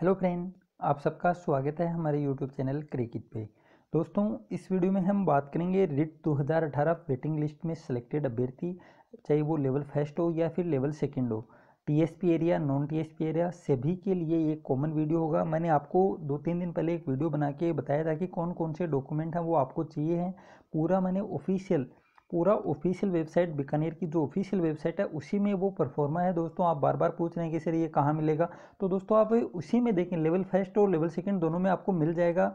hello friend आप सबका स्वागत है हमारे यूट्यूब चैनल क्रिकेट पे दोस्तों इस वीडियो में हम बात करेंगे रिट 2018 वेटिंग लिस्ट में सिलेक्टेड अभ्यर्थी चाहे वो लेवल फर्स्ट हो या फिर लेवल सेकंड हो TSP area non TSP area सभी के लिए ये कॉमन वीडियो होगा मैंने आपको दो तीन दिन पहले एक वीडियो बना के बताया था कि कौन कौन से डॉक्यूमेंट हैं वो आपको चाहिए हैं पूरा मैंने ऑफिशियल पूरा ऑफिशियल वेबसाइट बीकानेर की जो ऑफिशियल वेबसाइट है उसी में वो परफॉर्मा है दोस्तों आप बार बार पूछ रहे हैं कि सर ये कहाँ मिलेगा तो दोस्तों आप उसी में देखें लेवल फर्स्ट और लेवल सेकेंड दोनों में आपको मिल जाएगा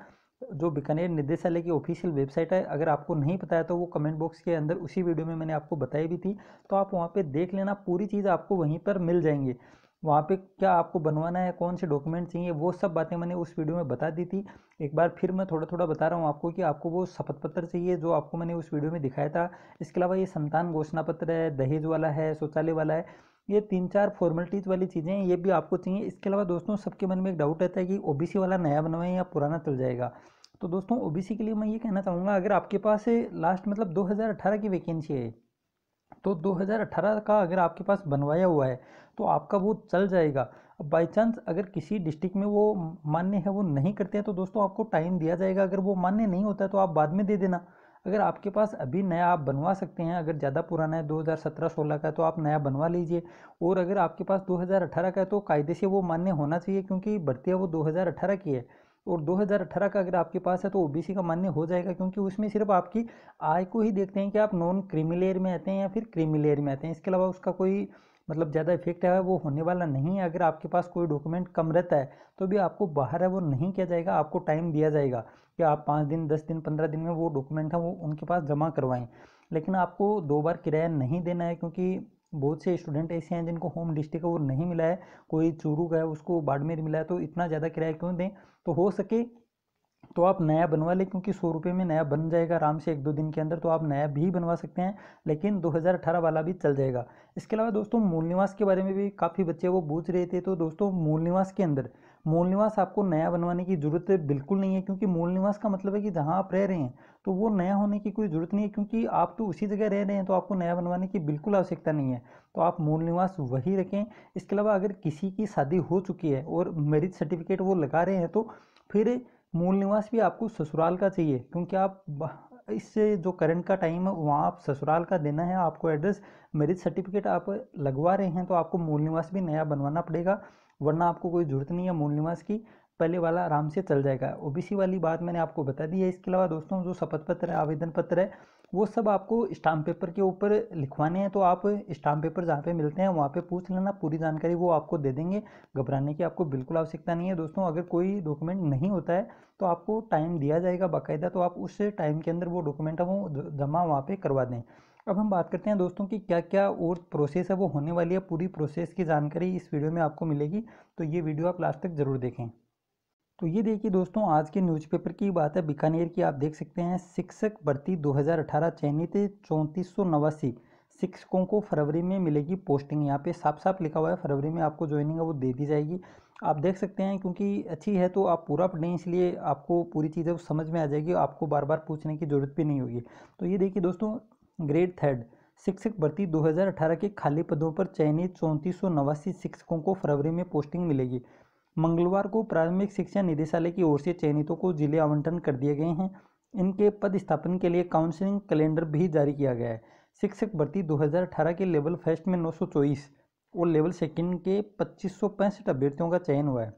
जो बीकानेर निदेशालय की ऑफिशियल वेबसाइट है अगर आपको नहीं पता है तो वो कमेंट बॉक्स के अंदर उसी वीडियो में मैंने आपको बताई भी थी तो आप वहाँ पे देख लेना पूरी चीज़ आपको वहीं पर मिल जाएंगे वहाँ पे क्या आपको बनवाना है कौन से डॉक्यूमेंट चाहिए वो सब बातें मैंने उस वीडियो में बता दी थी एक बार फिर मैं थोड़ा थोड़ा बता रहा हूँ आपको कि आपको वो शपथ पत्र चाहिए जो आपको मैंने उस वीडियो में दिखाया था इसके अलावा ये संतान घोषणा पत्र है दहेज वाला है शौचालय वाला है ये तीन चार फॉर्मेलिटीज़ वाली चीज़ें हैं ये भी आपको चाहिए इसके अलावा दोस्तों सबके मन में एक डाउट रहता है कि ओ वाला नया बनवाएं या पुराना चल जाएगा तो दोस्तों ओ के लिए मैं ये कहना चाहूँगा अगर आपके पास लास्ट मतलब दो की वैकेंसी है तो 2018 का अगर आपके पास बनवाया हुआ है तो आपका वो चल जाएगा अब बाई चांस अगर किसी डिस्ट्रिक्ट में वो मान्य है वो नहीं करते हैं तो दोस्तों आपको टाइम दिया जाएगा अगर वो मान्य नहीं होता है तो आप बाद में दे देना अगर आपके पास अभी नया आप बनवा सकते हैं अगर ज़्यादा पुराना है 2017-16 का है तो आप नया बनवा लीजिए और अगर आपके पास 2018 का है तो कायदे से वो मान्य होना चाहिए क्योंकि भर्तियाँ वो 2018 की है और 2018 का अगर आपके पास है तो ओबीसी का मान्य हो जाएगा क्योंकि उसमें सिर्फ आपकी आय को ही देखते हैं कि आप नॉन क्रिमिलेयर में आते हैं या फिर क्रिमिलेयर में आते हैं इसके अलावा उसका कोई मतलब ज़्यादा इफेक्ट है वो होने वाला नहीं है अगर आपके पास कोई डॉक्यूमेंट कम रहता है तो भी आपको बाहर है वो नहीं किया जाएगा आपको टाइम दिया जाएगा कि आप पाँच दिन दस दिन पंद्रह दिन में वो डॉक्यूमेंट है वो उनके पास जमा करवाएं लेकिन आपको दो बार किराया नहीं देना है क्योंकि बहुत से स्टूडेंट ऐसे हैं जिनको होम डिस्ट्रिक्ट का वो नहीं मिला है कोई चूरू का है उसको बाड़मेर मिला है तो इतना ज़्यादा किराया क्यों दें तो हो सके तो आप नया बनवा लें क्योंकि सौ रुपये में नया बन जाएगा आराम से एक दो दिन के अंदर तो आप नया भी बनवा सकते हैं लेकिन 2018 वाला भी चल जाएगा इसके अलावा दोस्तों मूल निवास के बारे में भी काफ़ी बच्चे वो पूछ रहे थे तो दोस्तों मूल निवास के अंदर मूल निवास आपको नया बनवाने की ज़रूरत बिल्कुल नहीं है क्योंकि मूल निवास का मतलब है कि जहाँ आप रह रहे हैं तो वो नया होने की कोई ज़रूरत नहीं है क्योंकि आप तो उसी जगह रह रहे हैं तो आपको नया बनवाने की बिल्कुल आवश्यकता नहीं है तो आप मूल निवास वही रखें इसके अलावा अगर किसी की शादी हो चुकी है और मैरिज सर्टिफिकेट वो लगा रहे हैं तो फिर मूल निवास भी आपको ससुराल का चाहिए क्योंकि आप इससे जो करंट का टाइम है वहाँ आप ससुराल का देना है आपको एड्रेस मैरिज सर्टिफिकेट आप लगवा रहे हैं तो आपको मूल निवास भी नया बनवाना पड़ेगा वरना आपको कोई ज़रूरत नहीं है मूल निवास की पहले वाला आराम से चल जाएगा ओबीसी वाली बात मैंने आपको बता दी है इसके अलावा दोस्तों जो शपथ पत्र है आवेदन पत्र है वो सब आपको स्टाम्प पेपर के ऊपर लिखवाने हैं तो आप स्टाम्प पेपर जहाँ पे मिलते हैं वहाँ पे पूछ लेना पूरी जानकारी वो आपको दे देंगे घबराने की आपको बिल्कुल आवश्यकता नहीं है दोस्तों अगर कोई डॉक्यूमेंट नहीं होता है तो आपको टाइम दिया जाएगा बाकायदा तो आप उस टाइम के अंदर वो डॉक्यूमेंट है वो जमा वहाँ पर करवा दें अब हम बात करते हैं दोस्तों कि क्या क्या और प्रोसेस है वो होने वाली है पूरी प्रोसेस की जानकारी इस वीडियो में आपको मिलेगी तो ये वीडियो आप लास्ट तक ज़रूर देखें तो ये देखिए दोस्तों आज के न्यूज़पेपर की बात है बीकानेर की आप देख सकते हैं शिक्षक भर्ती 2018 चयनित चौंतीस सौ नवासी शिक्षकों को फरवरी में मिलेगी पोस्टिंग यहाँ पे साफ साफ लिखा हुआ है फरवरी में आपको ज्वाइनिंग है वो दे दी जाएगी आप देख सकते हैं क्योंकि अच्छी है तो आप पूरा पढ़ें इसलिए आपको पूरी चीज़ें समझ में आ जाएगी आपको बार बार पूछने की ज़रूरत भी नहीं होगी तो ये देखिए दोस्तों ग्रेड थर्ड शिक्षक भर्ती 2018 के खाली पदों पर चयनित चौंतीस शिक्षकों को फरवरी में पोस्टिंग मिलेगी मंगलवार को प्राथमिक शिक्षा निदेशालय की ओर से चयनितों को जिले आवंटन कर दिए गए हैं इनके पद स्थापन के लिए काउंसलिंग कैलेंडर भी जारी किया गया है शिक्षक भर्ती 2018 के लेवल फर्स्ट में नौ और लेवल सेकंड के पच्चीस अभ्यर्थियों का चयन हुआ है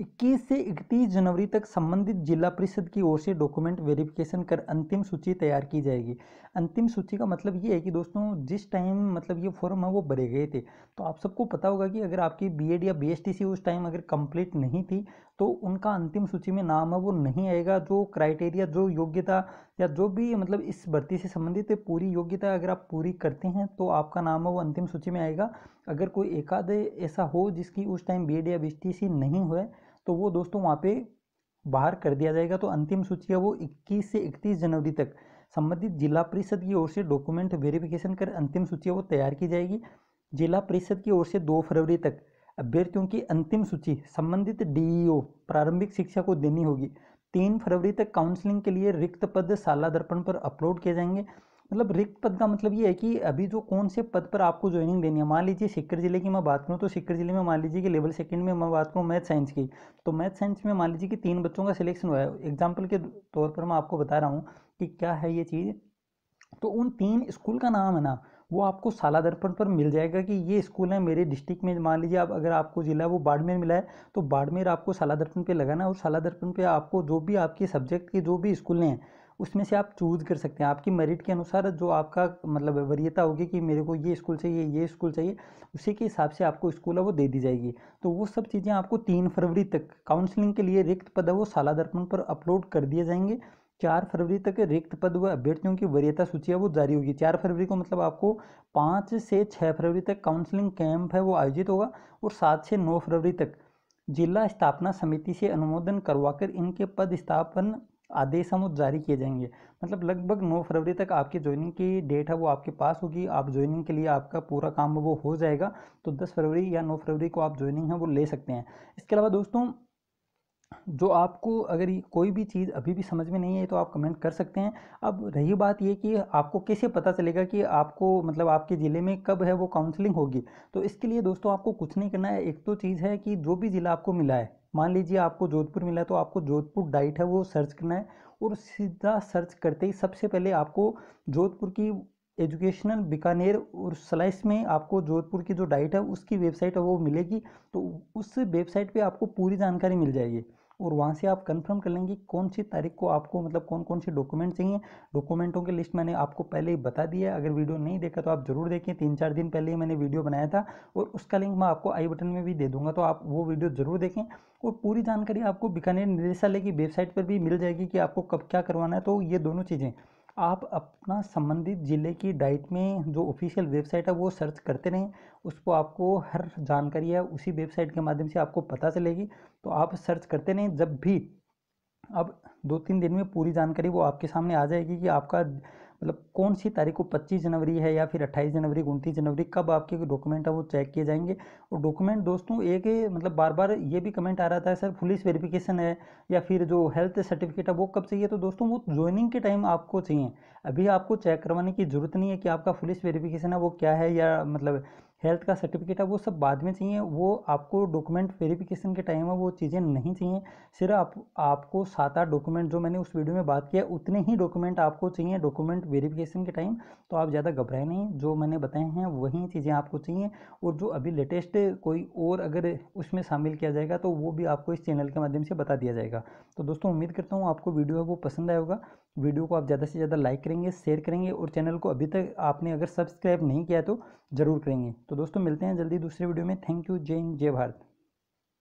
इक्कीस से इकतीस जनवरी तक संबंधित जिला परिषद की ओर से डॉक्यूमेंट वेरिफिकेशन कर अंतिम सूची तैयार की जाएगी अंतिम सूची का मतलब ये है कि दोस्तों जिस टाइम मतलब ये फॉर्म है वो भरे गए थे तो आप सबको पता होगा कि अगर आपकी बीएड या बीएसटीसी उस टाइम अगर कंप्लीट नहीं थी तो उनका अंतिम सूची में नाम है वो नहीं आएगा जो क्राइटेरिया जो योग्यता या जो भी मतलब इस भर्ती से संबंधित पूरी योग्यता अगर आप पूरी करते हैं तो आपका नाम है वो अंतिम सूची में आएगा अगर कोई एकाध ऐसा हो जिसकी उस टाइम बी या बी नहीं हुआ तो वो दोस्तों वहाँ पर बाहर कर दिया जाएगा तो अंतिम सूची है वो इक्कीस से इकतीस जनवरी तक संबंधित जिला परिषद की ओर से डॉक्यूमेंट वेरिफिकेशन कर अंतिम सूची वो तैयार की जाएगी जिला परिषद की ओर से दो फरवरी तक अभ्यर्थियों की अंतिम सूची संबंधित डीईओ e प्रारंभिक शिक्षा को देनी होगी तीन फरवरी तक काउंसलिंग के लिए रिक्त पद शाला दर्पण पर अपलोड किए जाएंगे मतलब रिक्त पद का मतलब ये है कि अभी जो कौन से पद पर आपको ज्वाइनिंग देनी है मान लीजिए सिक्कर जिले की मैं बात करूँ तो सिक्कर जिले में मान लीजिए कि लेवल सेकंड में मैं बात करूँ मैथ साइंस की तो मैथ साइंस में मान लीजिए कि तीन बच्चों का सिलेक्शन हुआ है एग्जाम्पल के तौर पर मैं आपको बता रहा हूँ कि क्या है ये चीज़ तो उन तीन स्कूल का नाम है ना वो आपको साला दर्पण पर मिल जाएगा कि ये स्कूल है मेरे डिस्ट्रिक्ट में मान लीजिए आप अगर आपको ज़िला वो बाड़मेर मिला है तो बाड़मेर आपको साला दर्पण पे लगाना है और साला दर्पण पे आपको जो भी आपके सब्जेक्ट के जो भी स्कूल हैं उसमें से आप चूज़ कर सकते हैं आपकी मेरिट के अनुसार जो आपका मतलब वरीयता होगी कि मेरे को ये स्कूल चाहिए ये स्कूल चाहिए उसी के हिसाब से आपको स्कूल है वो दे दी जाएगी तो वो सब चीज़ें आपको तीन फरवरी तक काउंसलिंग के लिए रिक्त पद है वो साला दर्पण पर अपलोड कर दिए जाएंगे चार फरवरी तक रिक्त पद व अभ्यर्थियों की वरीयता सूची है वो जारी होगी चार फरवरी को मतलब आपको पाँच से छः फरवरी तक काउंसलिंग कैंप है वो आयोजित होगा और सात से नौ फरवरी तक जिला स्थापना समिति से अनुमोदन करवाकर इनके पद स्थापन आदेश हम जारी किए जाएंगे मतलब लगभग नौ फरवरी तक आपकी ज्वाइनिंग की डेट है वो आपके पास होगी आप ज्वाइनिंग के लिए आपका पूरा काम वो हो जाएगा तो दस फरवरी या नौ फरवरी को आप ज्वाइनिंग है वो ले सकते हैं इसके अलावा दोस्तों जो आपको अगर कोई भी चीज़ अभी भी समझ में नहीं है तो आप कमेंट कर सकते हैं अब रही बात ये कि आपको कैसे पता चलेगा कि आपको मतलब आपके ज़िले में कब है वो काउंसलिंग होगी तो इसके लिए दोस्तों आपको कुछ नहीं करना है एक तो चीज़ है कि जो भी ज़िला आपको मिला है मान लीजिए आपको जोधपुर मिला है तो आपको जोधपुर डाइट है वो सर्च करना है और सीधा सर्च करते ही सबसे पहले आपको जोधपुर की एजुकेशनल बीकानेर और स्लाइस में आपको जोधपुर की जो डाइट है उसकी वेबसाइट है वो मिलेगी तो उस वेबसाइट पे आपको पूरी जानकारी मिल जाएगी और वहाँ से आप कंफर्म कर लेंगे कौन सी तारीख को आपको मतलब कौन कौन से डॉक्यूमेंट चाहिए डॉक्यूमेंटों की लिस्ट मैंने आपको पहले ही बता दिया है अगर वीडियो नहीं देखा तो आप जरूर देखें तीन चार दिन पहले ही मैंने वीडियो बनाया था और उसका लिंक मैं आपको आई बटन में भी दे दूंगा तो आप वो वीडियो ज़रूर देखें और पूरी जानकारी आपको बीकानेर निदेशालय की वेबसाइट पर भी मिल जाएगी कि आपको कब क्या करवाना है तो ये दोनों चीज़ें आप अपना संबंधित ज़िले की डाइट में जो ऑफिशियल वेबसाइट है वो सर्च करते रहें उसको आपको हर जानकारी है उसी वेबसाइट के माध्यम से आपको पता चलेगी तो आप सर्च करते रहें जब भी अब दो तीन दिन में पूरी जानकारी वो आपके सामने आ जाएगी कि आपका मतलब कौन सी तारीख को 25 जनवरी है या फिर 28 जनवरी उनतीस जनवरी कब आपके डॉक्यूमेंट है वो चेक किए जाएंगे और डॉक्यूमेंट दोस्तों एक मतलब बार बार ये भी कमेंट आ रहा था सर पुलिस वेरिफिकेशन है या फिर जो हेल्थ सर्टिफिकेट है वो कब चाहिए तो दोस्तों वो ज्वाइनिंग के टाइम आपको चाहिए अभी आपको चेक करवाने की ज़रूरत नहीं है कि आपका पुलिस वेरिफिकेशन है वो क्या है या मतलब हेल्थ का सर्टिफिकेट है वो सब बाद में चाहिए वो आपको डॉक्यूमेंट वेरिफिकेशन के टाइम में वो चीज़ें नहीं चाहिए सिर्फ आप आपको सात आठ डॉक्यूमेंट जो मैंने उस वीडियो में बात किया उतने ही डॉक्यूमेंट आपको चाहिए डॉक्यूमेंट वेरिफिकेशन के टाइम तो आप ज़्यादा घबराए नहीं जो मैंने बताए हैं वही चीज़ें आपको चाहिए और जो अभी लेटेस्ट कोई और अगर उसमें शामिल किया जाएगा तो वो भी आपको इस चैनल के माध्यम से बता दिया जाएगा तो दोस्तों उम्मीद करता हूँ आपको वीडियो है वो पसंद आएगा होगा वीडियो को आप ज़्यादा से ज़्यादा लाइक करेंगे शेयर करेंगे और चैनल को अभी तक आपने अगर सब्सक्राइब नहीं किया तो ज़रूर करेंगे तो तो दोस्तों मिलते हैं जल्दी दूसरे वीडियो में थैंक यू जय हिंद जय भारत